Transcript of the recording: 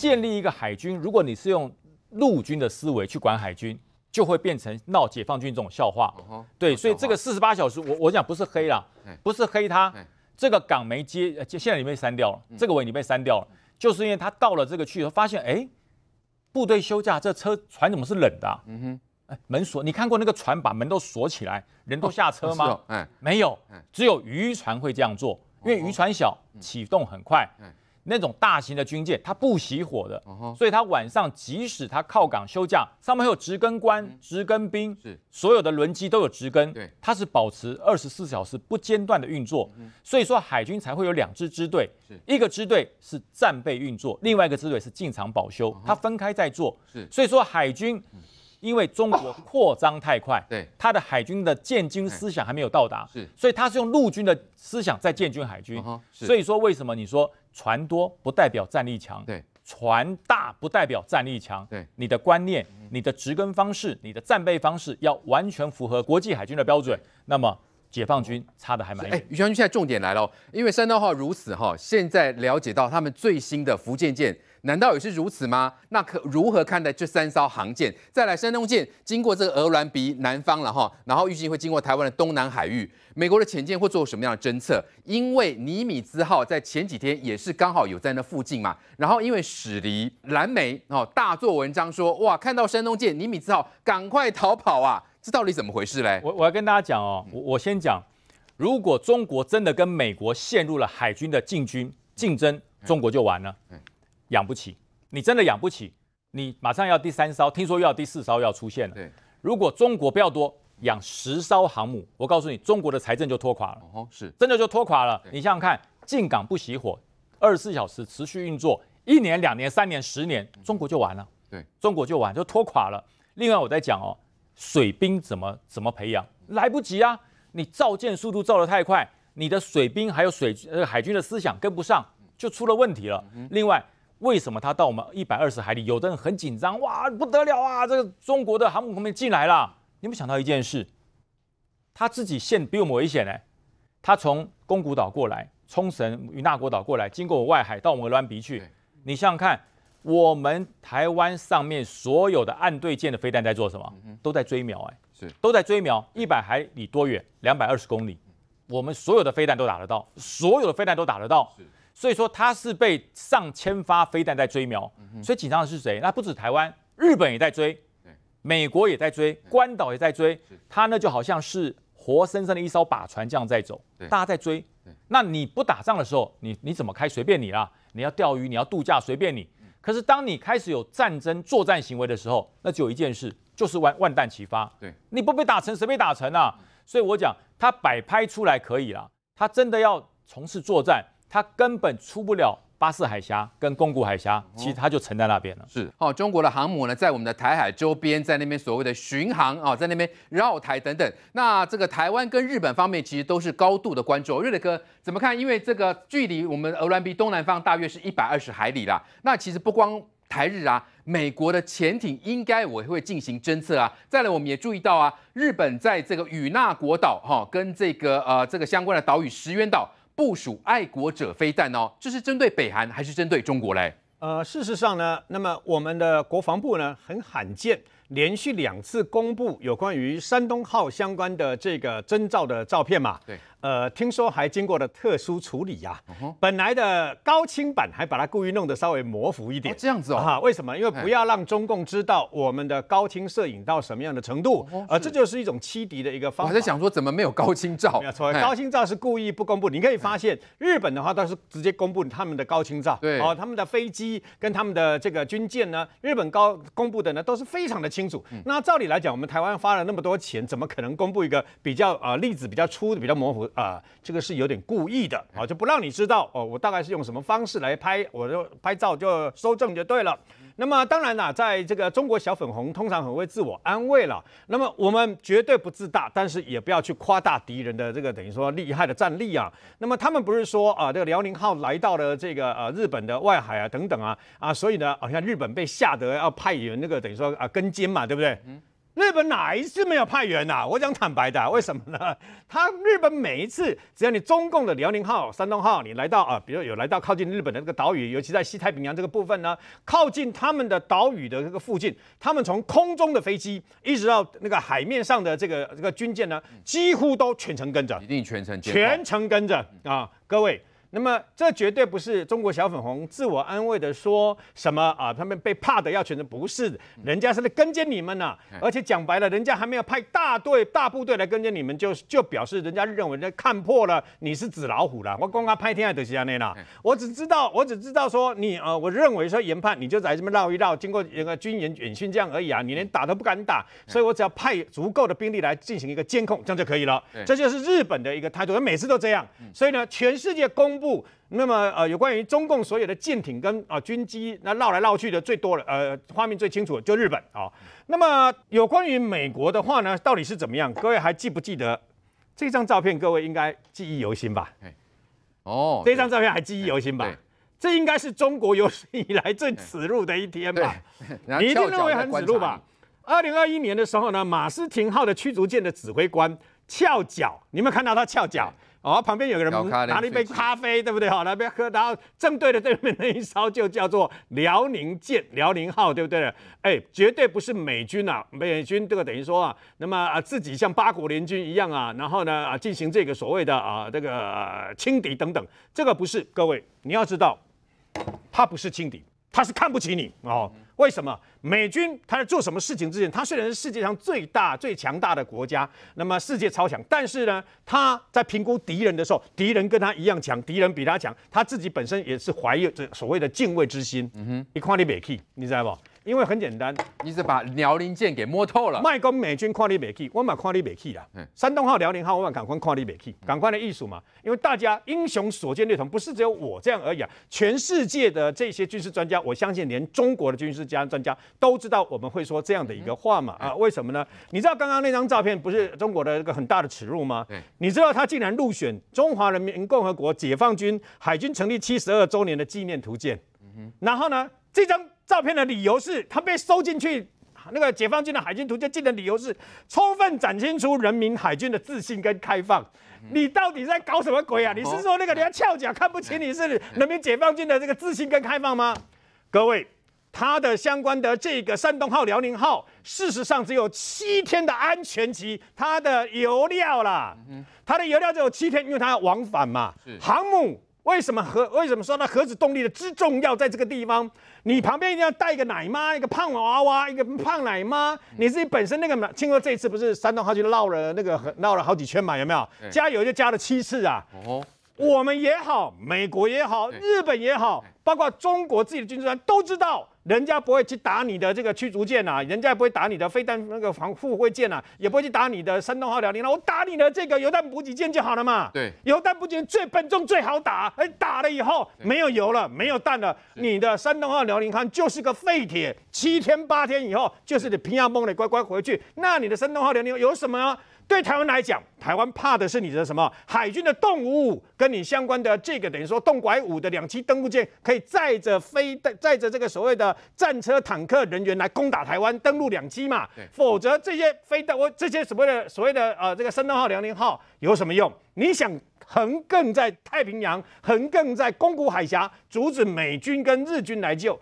建立一个海军，如果你是用陆军的思维去管海军，就会变成闹解放军这种笑话。对，所以这个四十八小时，我我讲不是黑啦，不是黑他。这个港媒接，现在已经被删掉了，这个我已经被删掉了，就是因为他到了这个去后发现，哎，部队休假，这车船怎么是冷的？嗯哼，哎，门锁，你看过那个船把门都锁起来，人都下车吗？没有，只有渔船会这样做，因为渔船小，启动很快。那种大型的军舰，它不熄火的，所以它晚上即使它靠港休假，上面还有直根官、直根兵，是所有的轮机都有直根，对，它是保持二十四小时不间断的运作，所以说海军才会有两支支队，一个支队是战备运作，另外一个支队是进场保修，它分开在做，是，所以说海军。因为中国扩张太快，对他的海军的建军思想还没有到达，是，所以他是用陆军的思想在建军海军，所以说为什么你说船多不代表战力强，对，船大不代表战力强，对，你的观念、你的植根方式、你的战备方式要完全符合国际海军的标准，那么。解放军差的还蛮远。哎，宇将军现在重点来了，因为山东号如此哈，现在了解到他们最新的福建舰，难道也是如此吗？那可如何看待这三艘航舰？再来，山东舰经过这个俄罗比南方了哈，然后预计会经过台湾的东南海域，美国的潜舰会做什么样的侦测？因为尼米兹号在前几天也是刚好有在那附近嘛，然后因为驶离蓝莓哦，大做文章说哇，看到山东舰，尼米兹号赶快逃跑啊！这到底怎么回事嘞？我我要跟大家讲哦，我我先讲，如果中国真的跟美国陷入了海军的进军竞争，中国就完了，养不起，你真的养不起，你马上要第三艘，听说又要第四艘要出现了。对，如果中国不要多养十艘航母，我告诉你，中国的财政就拖垮了，是，真的就拖垮了。你想想看，进港不熄火，二十四小时持续运作，一年、两年、三年、十年，中国就完了，对中国就完就拖垮了。另外，我在讲哦。水兵怎么怎么培养？来不及啊！你造舰速度造的太快，你的水兵还有水呃海军的思想跟不上，就出了问题了。另外，为什么他到我们一百二十海里，有的人很紧张，哇，不得了啊！这个中国的航母旁边进来了。你有没有想到一件事，他自己陷比我们危险呢。他从宫古岛过来，冲绳与那国岛过来，经过外海到我们南比去。你想想看。我们台湾上面所有的岸对舰的飞弹在做什么？都在追瞄，哎，是都在追瞄，一百海里多远？两百二十公里，我们所有的飞弹都打得到，所有的飞弹都打得到，所以说它是被上千发飞弹在追瞄，所以紧张的是谁？那不止台湾，日本也在追，美国也在追，关岛也在追，它呢就好像是活生生的一艘靶船这样在走，大家在追，那你不打仗的时候，你你怎么开随便你啦，你要钓鱼，你要度假随便你。可是，当你开始有战争作战行为的时候，那只有一件事，就是万万弹齐发。对，你不被打成谁被打成啊？所以我讲，他摆拍出来可以了，他真的要从事作战，他根本出不了。巴士海峡跟宫古海峡，其实它就沉在那边了。是哦，中国的航母呢，在我们的台海周边，在那边所谓的巡航啊，在那边绕台等等。那这个台湾跟日本方面其实都是高度的关注。瑞德哥怎么看？因为这个距离我们俄罗 B 东南方大约是一百二十海里啦。那其实不光台日啊，美国的潜艇应该我会进行侦测啊。再来，我们也注意到啊，日本在这个与那国岛哈，跟这个呃这个相关的岛屿石垣岛。部署爱国者飞弹哦，这是针对北韩还是针对中国嘞？呃，事实上呢，那么我们的国防部呢，很罕见。连续两次公布有关于山东号相关的这个征兆的照片嘛？对，呃，听说还经过了特殊处理呀。本来的高清版还把它故意弄得稍微模糊一点，这样子哦。哈，为什么？因为不要让中共知道我们的高清摄影到什么样的程度。呃，这就是一种欺敌的一个方。我在想说，怎么没有高清照？没有错，高清照是故意不公布。你可以发现，日本的话，倒是直接公布他们的高清照。对，哦，他们的飞机跟他们的这个军舰呢，日本高公布的呢，都是非常的清。清楚，那照理来讲，我们台湾发了那么多钱，怎么可能公布一个比较啊例子比较粗的、比较模糊啊？这个是有点故意的啊，就不让你知道哦。我大概是用什么方式来拍，我就拍照就收证就对了。那么当然啦，在这个中国小粉红通常很会自我安慰了。那么我们绝对不自大，但是也不要去夸大敌人的这个等于说厉害的战力啊。那么他们不是说啊，这个辽宁号来到了这个呃日本的外海啊等等啊啊，所以呢好像日本被吓得要派人那个等于说啊跟监嘛，对不对？日本哪一次没有派员呐？我讲坦白的，为什么呢？他日本每一次只要你中共的辽宁号、山东号，你来到啊，比如有来到靠近日本的这个岛屿，尤其在西太平洋这个部分呢，靠近他们的岛屿的这个附近，他们从空中的飞机一直到那个海面上的这个这个军舰呢，几乎都全程跟着，一定全程全程跟着啊，各位。那么这绝对不是中国小粉红自我安慰的说什么啊，他们被怕的要全不是，人家是在跟着你们呢，而且讲白了，人家还没有派大队大部队来跟着你们，就就表示人家认为人家看破了你是纸老虎了。我刚刚拍天爱德西亚内娜。我只知道我只知道说你呃，我认为说研判你就在这么绕一绕，经过一个军演演训这样而已啊，你连打都不敢打，所以我只要派足够的兵力来进行一个监控，这样就可以了。这就是日本的一个态度，他每次都这样，所以呢，全世界公。部那么呃，有关于中共所有的舰艇跟啊军机，那绕来绕去的最多了，呃，画面最清楚就日本啊。那么有关于美国的话呢，到底是怎么样？各位还记不记得这张照片？各位应该记忆犹新吧？哦，这张照片还记忆犹新吧？这应该是中国有史以来最耻辱的一天吧？你一定认为很耻辱吧？二零二一年的时候呢，马斯廷号的驱逐舰的指挥官翘脚，你有没有看到他翘脚？哦，旁边有个人拿了一杯咖啡，对不对？好，那边喝，然后正对着对面那一艘就叫做辽宁舰、辽宁号，对不对？哎，绝对不是美军啊，美军这个等于说啊，那么啊自己像八国联军一样啊，然后呢啊进行这个所谓的啊这个轻敌等等，这个不是，各位你要知道，他不是轻敌。他是看不起你哦？为什么美军他在做什么事情之前，他虽然是世界上最大最强大的国家，那么世界超强，但是呢，他在评估敌人的时候，敌人跟他一样强，敌人比他强，他自己本身也是怀有这所谓的敬畏之心。嗯哼，你看你没去，你道不？因为很简单，你是把辽宁舰给摸透了，卖给美军看你没去，我把看你没去啊，山东号、辽宁号，我把赶快看你没去，赶快的艺术嘛。因为大家英雄所见略同，不是只有我这样而已啊。全世界的这些军事专家，我相信连中国的军事家专家都知道我们会说这样的一个话嘛。啊，为什么呢？你知道刚刚那张照片不是中国的一个很大的耻辱吗？你知道他竟然入选中华人民共和国解放军海军成立七十二周年的纪念图鉴，然后呢，这张。照片的理由是，他被收进去，那个解放军的海军图就进的。理由是，充分展现出人民海军的自信跟开放。你到底在搞什么鬼啊？你是说那个人家翘脚看不起你是人民解放军的这个自信跟开放吗？各位，他的相关的这个山东号、辽宁号，事实上只有七天的安全期，它的油料啦，它的油料只有七天，因为它要往返嘛，航母。为什么核？为什么说那核子动力的之重要在这个地方？你旁边一定要带一个奶妈，一个胖娃娃，一个胖奶妈。你自己本身那个，听说这次不是山东号就绕了那个绕了好几圈嘛？有没有加油就加了七次啊？哦，我们也好，美国也好，日本也好，包括中国自己的军事圈都知道。人家不会去打你的这个驱逐舰呐，人家也不会打你的飞弹那个防护卫舰呐，也不会去打你的山东号辽宁呐，我打你的这个油弹补给舰就好了嘛。对，油弹补给舰最笨重最好打，哎，打了以后没有油了没有弹了，你的山东号辽宁号就是个废铁，七天八天以后就是你平安梦里乖乖回去。那你的山东号辽宁有什么？对台湾来讲，台湾怕的是你的什么海军的动武，跟你相关的这个等于说动拐五的两栖登陆舰，可以载着飞载载着这个所谓的战车、坦克人员来攻打台湾，登陆两栖嘛？否则这些飞弹，我这些所谓的所谓的呃这个山东号、辽宁号有什么用？你想横亘在太平洋，横亘在宫古海峡，阻止美军跟日军来救？